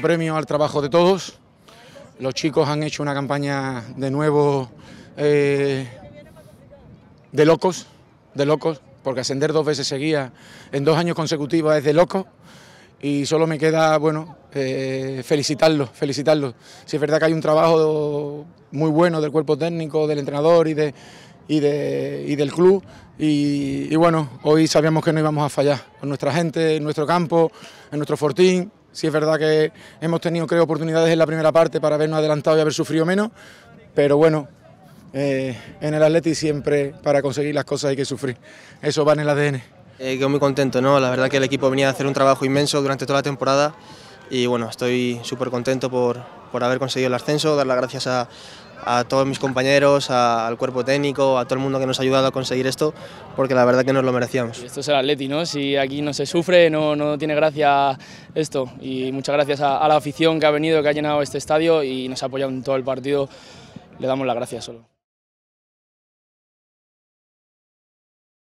premio al trabajo de todos. Los chicos han hecho una campaña de nuevo eh, de locos, de locos, porque ascender dos veces seguía en dos años consecutivos es de locos y solo me queda, bueno, eh, felicitarlos, felicitarlos. Si es verdad que hay un trabajo muy bueno del cuerpo técnico, del entrenador y, de, y, del club, y, y, bueno, hoy sabíamos que no íbamos a fallar, con nuestra gente, en nuestro campo, en nuestro fortín, Sí es verdad que hemos tenido, creo, oportunidades en la primera parte para habernos adelantado y haber sufrido menos, pero bueno, eh, en el Atleti siempre para conseguir las cosas hay que sufrir. Eso va en el ADN. Eh, quedo muy contento, ¿no? La verdad que el equipo venía a hacer un trabajo inmenso durante toda la temporada y bueno, estoy súper contento por, por, haber conseguido el ascenso, dar las gracias a, a todos mis compañeros, al cuerpo técnico, a todo el mundo que nos ha ayudado a conseguir esto, porque la verdad que nos lo merecíamos. Esto es el Atleti, ¿no? Si aquí no se sufre, no, no tiene gracia esto. Y muchas gracias a, la afición que ha venido, que ha llenado este estadio y nos ha apoyado en todo el partido. Le damos las gracias solo.